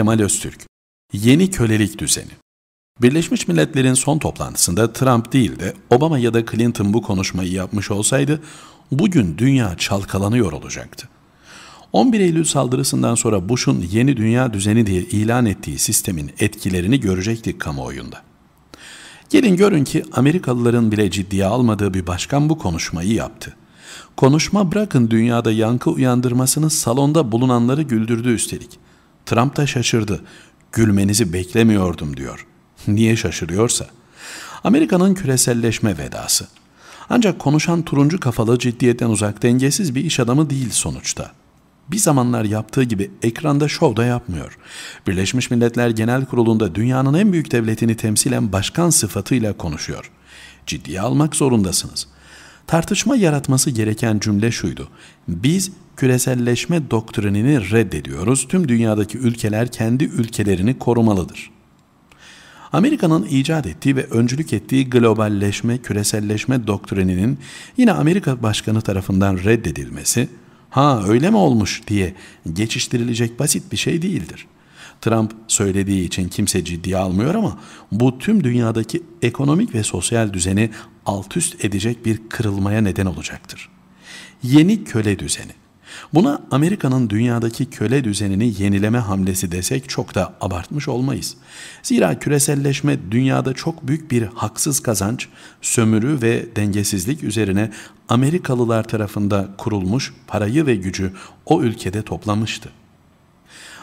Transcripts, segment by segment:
Kemal Öztürk. Yeni kölelik düzeni. Birleşmiş Milletler'in son toplantısında Trump değil de Obama ya da Clinton bu konuşmayı yapmış olsaydı bugün dünya çalkalanıyor olacaktı. 11 Eylül saldırısından sonra Bush'un yeni dünya düzeni diye ilan ettiği sistemin etkilerini görecektik kamuoyunda. Gelin görün ki Amerikalıların bile ciddiye almadığı bir başkan bu konuşmayı yaptı. Konuşma bırakın dünyada yankı uyandırmasını salonda bulunanları güldürdü üstelik. Trump da şaşırdı. Gülmenizi beklemiyordum diyor. Niye şaşırıyorsa? Amerika'nın küreselleşme vedası. Ancak konuşan turuncu kafalı ciddiyetten uzak dengesiz bir iş adamı değil sonuçta. Bir zamanlar yaptığı gibi ekranda şov da yapmıyor. Birleşmiş Milletler Genel Kurulu'nda dünyanın en büyük devletini temsilen başkan sıfatıyla konuşuyor. Ciddiye almak zorundasınız. Tartışma yaratması gereken cümle şuydu. Biz küreselleşme doktrinini reddediyoruz. Tüm dünyadaki ülkeler kendi ülkelerini korumalıdır. Amerika'nın icat ettiği ve öncülük ettiği globalleşme, küreselleşme doktrininin yine Amerika Başkanı tarafından reddedilmesi, ha öyle mi olmuş diye geçiştirilecek basit bir şey değildir. Trump söylediği için kimse ciddiye almıyor ama bu tüm dünyadaki ekonomik ve sosyal düzeni alt üst edecek bir kırılmaya neden olacaktır. Yeni köle düzeni Buna Amerika'nın dünyadaki köle düzenini yenileme hamlesi desek çok da abartmış olmayız. Zira küreselleşme dünyada çok büyük bir haksız kazanç, sömürü ve dengesizlik üzerine Amerikalılar tarafında kurulmuş parayı ve gücü o ülkede toplamıştı.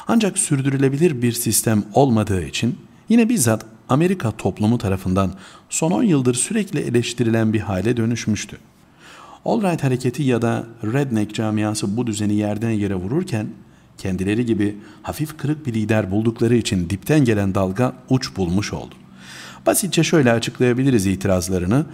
Ancak sürdürülebilir bir sistem olmadığı için yine bizzat Amerika toplumu tarafından son 10 yıldır sürekli eleştirilen bir hale dönüşmüştü. All Right hareketi ya da Redneck camiası bu düzeni yerden yere vururken kendileri gibi hafif kırık bir lider buldukları için dipten gelen dalga uç bulmuş oldu. Basitçe şöyle açıklayabiliriz itirazlarını.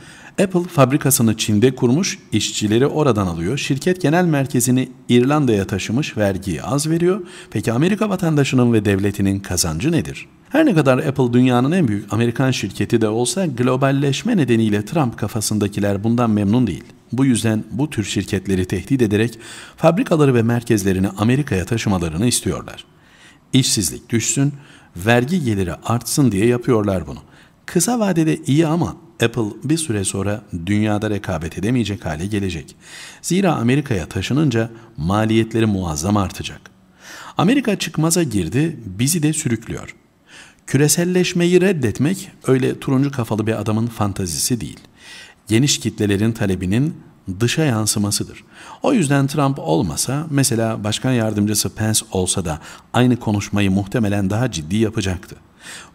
Apple fabrikasını Çin'de kurmuş, işçileri oradan alıyor. Şirket genel merkezini İrlanda'ya taşımış, vergiyi az veriyor. Peki Amerika vatandaşının ve devletinin kazancı nedir? Her ne kadar Apple dünyanın en büyük Amerikan şirketi de olsa globalleşme nedeniyle Trump kafasındakiler bundan memnun değil. Bu yüzden bu tür şirketleri tehdit ederek fabrikaları ve merkezlerini Amerika'ya taşımalarını istiyorlar. İşsizlik düşsün, vergi geliri artsın diye yapıyorlar bunu. Kısa vadede iyi ama Apple bir süre sonra dünyada rekabet edemeyecek hale gelecek. Zira Amerika'ya taşınınca maliyetleri muazzam artacak. Amerika çıkmaza girdi, bizi de sürüklüyor. Küreselleşmeyi reddetmek öyle turuncu kafalı bir adamın fantazisi değil geniş kitlelerin talebinin dışa yansımasıdır. O yüzden Trump olmasa mesela başkan yardımcısı Pence olsa da aynı konuşmayı muhtemelen daha ciddi yapacaktı.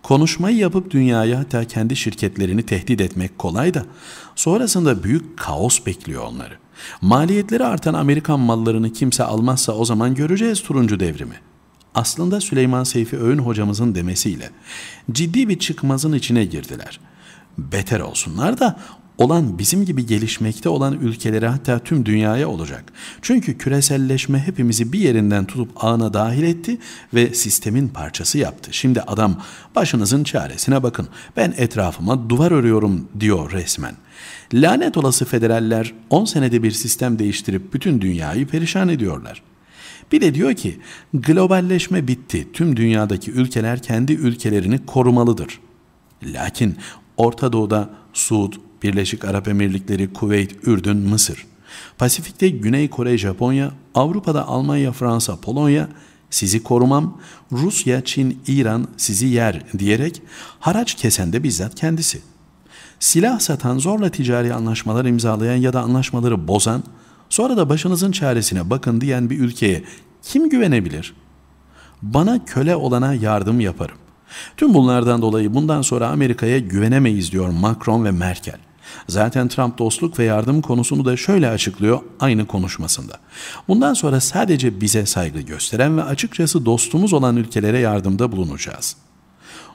Konuşmayı yapıp dünyaya hatta kendi şirketlerini tehdit etmek kolay da sonrasında büyük kaos bekliyor onları. Maliyetleri artan Amerikan mallarını kimse almazsa o zaman göreceğiz turuncu devrimi. Aslında Süleyman Seyfi Öğün hocamızın demesiyle ciddi bir çıkmazın içine girdiler. Beter olsunlar da olan bizim gibi gelişmekte olan ülkelere hatta tüm dünyaya olacak. Çünkü küreselleşme hepimizi bir yerinden tutup ağına dahil etti ve sistemin parçası yaptı. Şimdi adam başınızın çaresine bakın ben etrafıma duvar örüyorum diyor resmen. Lanet olası federaller 10 senede bir sistem değiştirip bütün dünyayı perişan ediyorlar. Bir de diyor ki globalleşme bitti. Tüm dünyadaki ülkeler kendi ülkelerini korumalıdır. Lakin Orta Doğu'da Suud, Birleşik Arap Emirlikleri, Kuveyt, Ürdün, Mısır. Pasifik'te Güney Kore, Japonya, Avrupa'da Almanya, Fransa, Polonya, sizi korumam, Rusya, Çin, İran sizi yer diyerek haraç kesen de bizzat kendisi. Silah satan, zorla ticari anlaşmalar imzalayan ya da anlaşmaları bozan, sonra da başınızın çaresine bakın diyen bir ülkeye kim güvenebilir? Bana köle olana yardım yaparım. Tüm bunlardan dolayı bundan sonra Amerika'ya güvenemeyiz diyor Macron ve Merkel. Zaten Trump dostluk ve yardım konusunu da şöyle açıklıyor aynı konuşmasında. Bundan sonra sadece bize saygı gösteren ve açıkçası dostumuz olan ülkelere yardımda bulunacağız.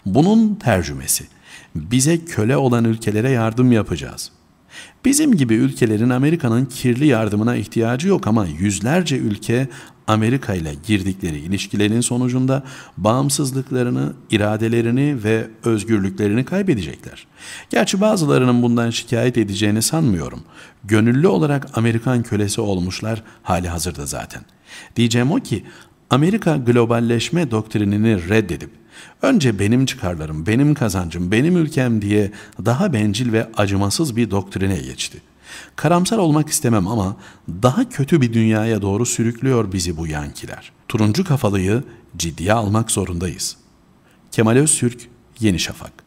Bunun tercümesi bize köle olan ülkelere yardım yapacağız. Bizim gibi ülkelerin Amerika'nın kirli yardımına ihtiyacı yok ama yüzlerce ülke Amerika ile girdikleri ilişkilerin sonucunda bağımsızlıklarını, iradelerini ve özgürlüklerini kaybedecekler. Gerçi bazılarının bundan şikayet edeceğini sanmıyorum. Gönüllü olarak Amerikan kölesi olmuşlar hali hazırda zaten. Diyeceğim o ki Amerika globalleşme doktrinini reddedip önce benim çıkarlarım, benim kazancım, benim ülkem diye daha bencil ve acımasız bir doktrine geçti.'' Karamsar olmak istemem ama daha kötü bir dünyaya doğru sürüklüyor bizi bu yankiler. Turuncu kafalıyı ciddiye almak zorundayız. Kemal Öztürk, Yeni Şafak